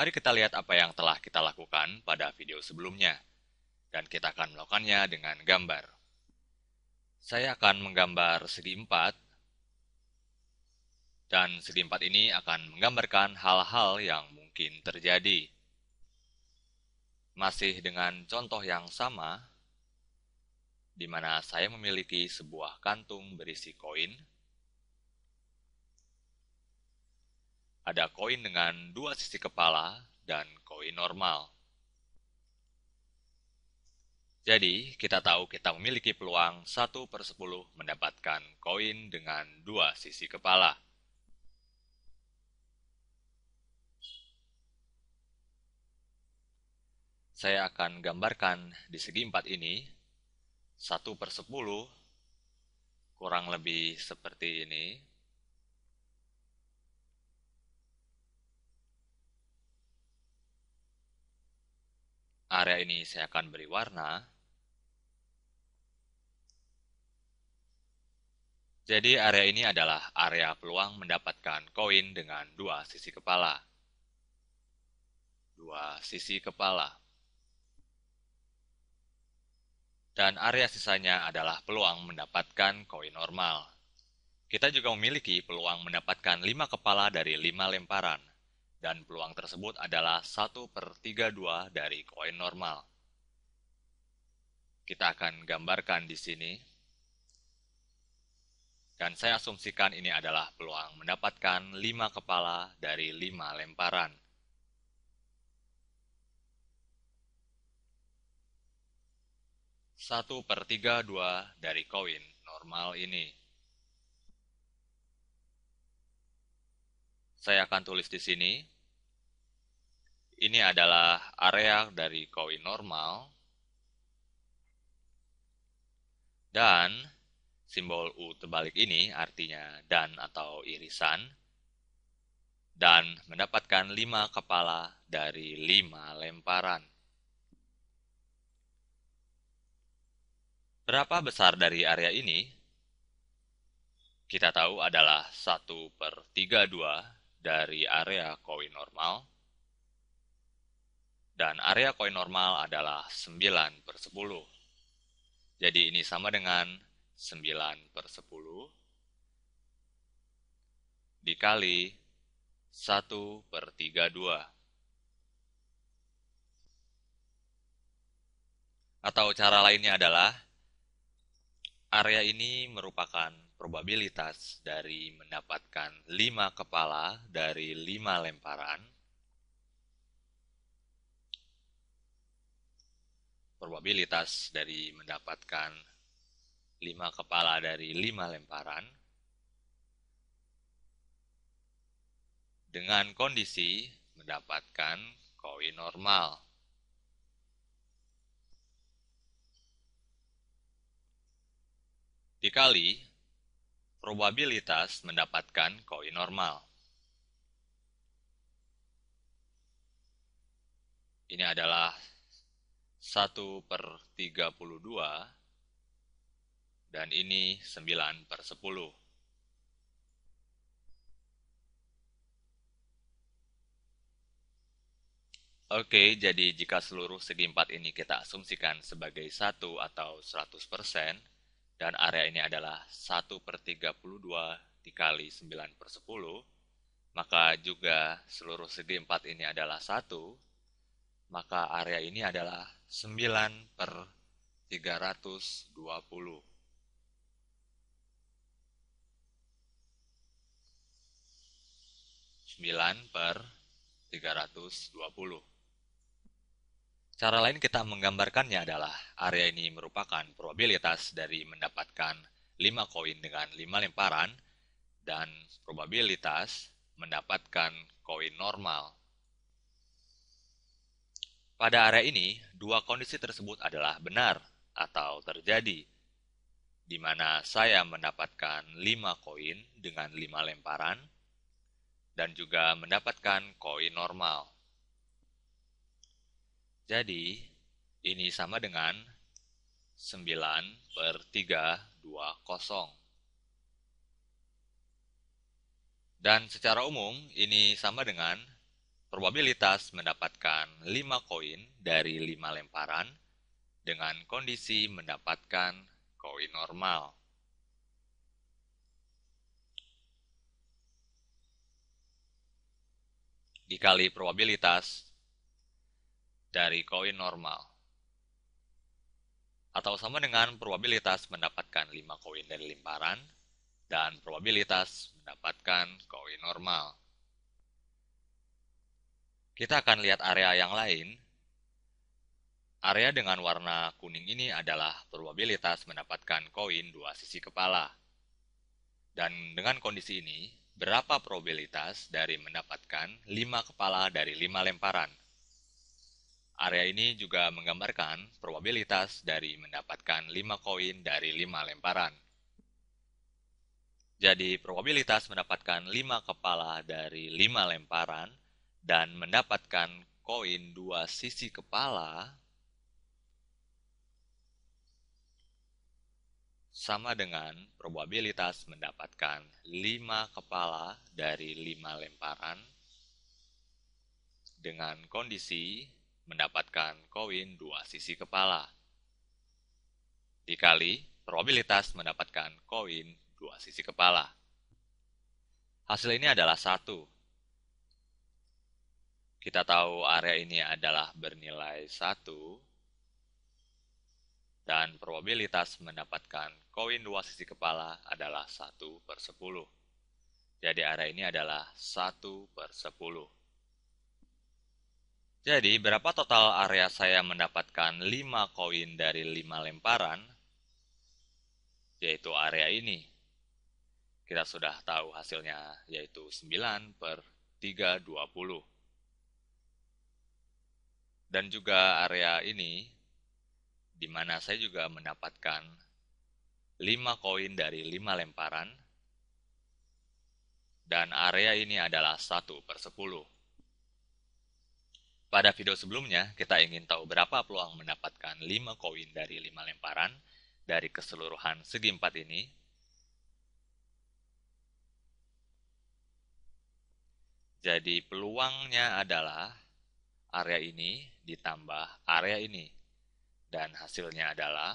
Mari kita lihat apa yang telah kita lakukan pada video sebelumnya. Dan kita akan melakukannya dengan gambar. Saya akan menggambar segi empat, Dan segi empat ini akan menggambarkan hal-hal yang mungkin terjadi. Masih dengan contoh yang sama, di mana saya memiliki sebuah kantung berisi koin, Ada koin dengan dua sisi kepala dan koin normal. Jadi, kita tahu kita memiliki peluang 1 per 10 mendapatkan koin dengan dua sisi kepala. Saya akan gambarkan di segi empat ini, 1 per 10 kurang lebih seperti ini. area ini saya akan beri warna. Jadi area ini adalah area peluang mendapatkan koin dengan dua sisi kepala. Dua sisi kepala. Dan area sisanya adalah peluang mendapatkan koin normal. Kita juga memiliki peluang mendapatkan lima kepala dari lima lemparan dan peluang tersebut adalah 1 per 32 dari koin normal. Kita akan gambarkan di sini. Dan saya asumsikan ini adalah peluang mendapatkan 5 kepala dari 5 lemparan. Satu per tiga dua dari koin normal ini. Saya akan tulis di sini. Ini adalah area dari koin normal. Dan simbol U terbalik ini artinya dan atau irisan. Dan mendapatkan 5 kepala dari 5 lemparan. Berapa besar dari area ini? Kita tahu adalah 1 per 32 dari area koin normal. Dan area koin normal adalah 9 per 10. Jadi ini sama dengan 9 per 10 dikali 1 per 32. Atau cara lainnya adalah area ini merupakan probabilitas dari mendapatkan 5 kepala dari 5 lemparan probabilitas dari mendapatkan 5 kepala dari 5 lemparan dengan kondisi mendapatkan koin normal. Dikali probabilitas mendapatkan koin normal. Ini adalah 1 per 32 dan ini 9 per 10. Oke, jadi jika seluruh segi empat ini kita asumsikan sebagai satu atau 100%, dan area ini adalah 1 per 32 dikali 9 per 10, maka juga seluruh segi 4 ini adalah 1, maka area ini adalah 9 per 320. Sembilan per 320. Cara lain kita menggambarkannya adalah area ini merupakan probabilitas dari mendapatkan 5 koin dengan 5 lemparan dan probabilitas mendapatkan koin normal. Pada area ini, dua kondisi tersebut adalah benar atau terjadi, di mana saya mendapatkan 5 koin dengan 5 lemparan dan juga mendapatkan koin normal. Jadi, ini sama dengan 9 per 3, 2, 0. Dan secara umum, ini sama dengan probabilitas mendapatkan 5 koin dari 5 lemparan dengan kondisi mendapatkan koin normal. Dikali probabilitas dari koin normal. Atau sama dengan probabilitas mendapatkan 5 koin dari limparan dan probabilitas mendapatkan koin normal. Kita akan lihat area yang lain. Area dengan warna kuning ini adalah probabilitas mendapatkan koin dua sisi kepala. Dan dengan kondisi ini, berapa probabilitas dari mendapatkan 5 kepala dari 5 lemparan? Area ini juga menggambarkan probabilitas dari mendapatkan 5 koin dari 5 lemparan. Jadi probabilitas mendapatkan 5 kepala dari 5 lemparan dan mendapatkan koin dua sisi kepala sama dengan probabilitas mendapatkan 5 kepala dari 5 lemparan dengan kondisi mendapatkan koin dua sisi kepala. Dikali probabilitas mendapatkan koin dua sisi kepala. Hasil ini adalah satu. Kita tahu area ini adalah bernilai satu dan probabilitas mendapatkan koin dua sisi kepala adalah satu per sepuluh Jadi area ini adalah satu per sepuluh jadi, berapa total area saya mendapatkan 5 koin dari 5 lemparan? Yaitu area ini. Kita sudah tahu hasilnya, yaitu 9 per 3, 20. Dan juga area ini, di mana saya juga mendapatkan 5 koin dari 5 lemparan, dan area ini adalah 1 per 10. Pada video sebelumnya, kita ingin tahu berapa peluang mendapatkan 5 koin dari 5 lemparan dari keseluruhan segi 4 ini. Jadi peluangnya adalah area ini ditambah area ini. Dan hasilnya adalah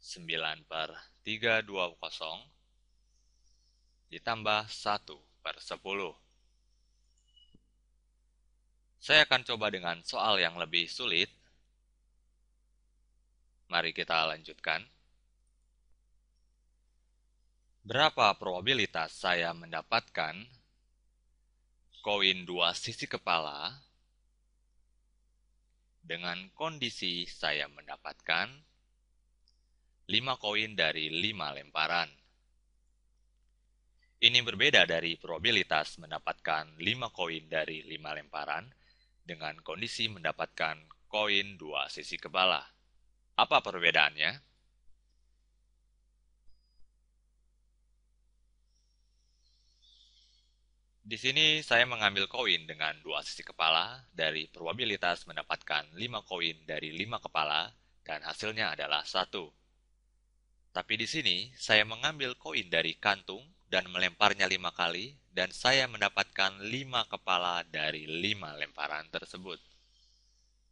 9 per 320 ditambah 1 per 10. Saya akan coba dengan soal yang lebih sulit. Mari kita lanjutkan. Berapa probabilitas saya mendapatkan koin dua sisi kepala dengan kondisi saya mendapatkan 5 koin dari 5 lemparan. Ini berbeda dari probabilitas mendapatkan 5 koin dari 5 lemparan dengan kondisi mendapatkan koin dua sisi kepala. Apa perbedaannya? Di sini saya mengambil koin dengan dua sisi kepala dari probabilitas mendapatkan 5 koin dari 5 kepala dan hasilnya adalah satu. Tapi di sini saya mengambil koin dari kantung dan melemparnya lima kali, dan saya mendapatkan lima kepala dari lima lemparan tersebut.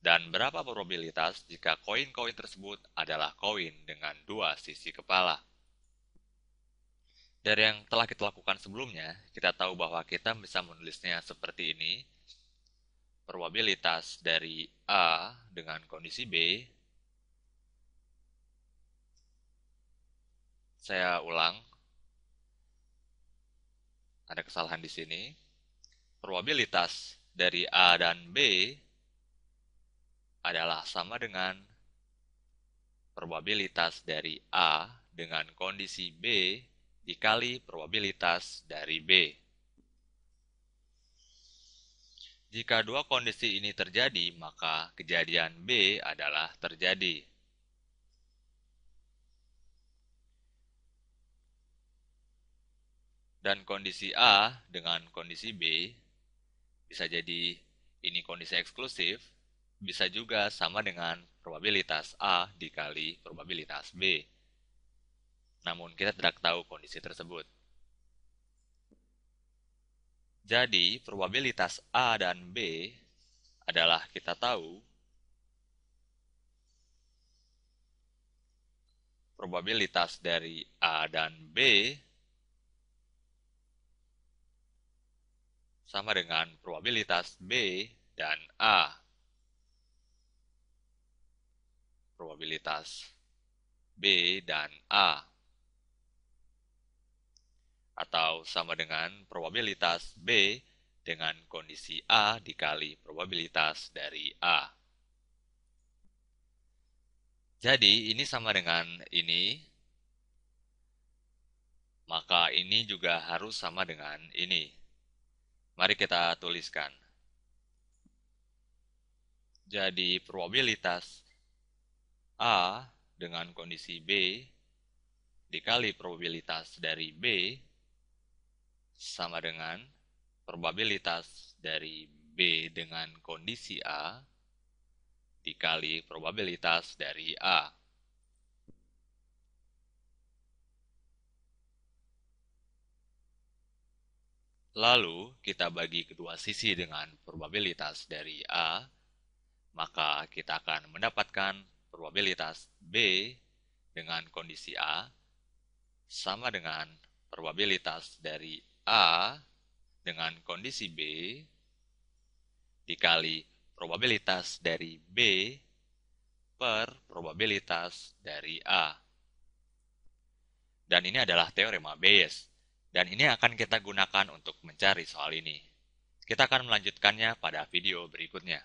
Dan berapa probabilitas jika koin-koin tersebut adalah koin dengan dua sisi kepala? Dari yang telah kita lakukan sebelumnya, kita tahu bahwa kita bisa menulisnya seperti ini. Probabilitas dari A dengan kondisi B. Saya ulang, ada kesalahan di sini. Probabilitas dari A dan B adalah sama dengan probabilitas dari A dengan kondisi B dikali probabilitas dari B. Jika dua kondisi ini terjadi, maka kejadian B adalah terjadi. dan kondisi A dengan kondisi B bisa jadi ini kondisi eksklusif, bisa juga sama dengan probabilitas A dikali probabilitas B. Namun kita tidak tahu kondisi tersebut. Jadi probabilitas A dan B adalah kita tahu probabilitas dari A dan B sama dengan probabilitas B dan A. Probabilitas B dan A. Atau sama dengan probabilitas B dengan kondisi A dikali probabilitas dari A. Jadi ini sama dengan ini, maka ini juga harus sama dengan ini. Mari kita tuliskan. Jadi probabilitas A dengan kondisi B dikali probabilitas dari B sama dengan probabilitas dari B dengan kondisi A dikali probabilitas dari A. Lalu, kita bagi kedua sisi dengan probabilitas dari A, maka kita akan mendapatkan probabilitas B dengan kondisi A sama dengan probabilitas dari A dengan kondisi B dikali probabilitas dari B per probabilitas dari A. Dan ini adalah teorema Bayes dan ini akan kita gunakan untuk mencari soal ini. Kita akan melanjutkannya pada video berikutnya.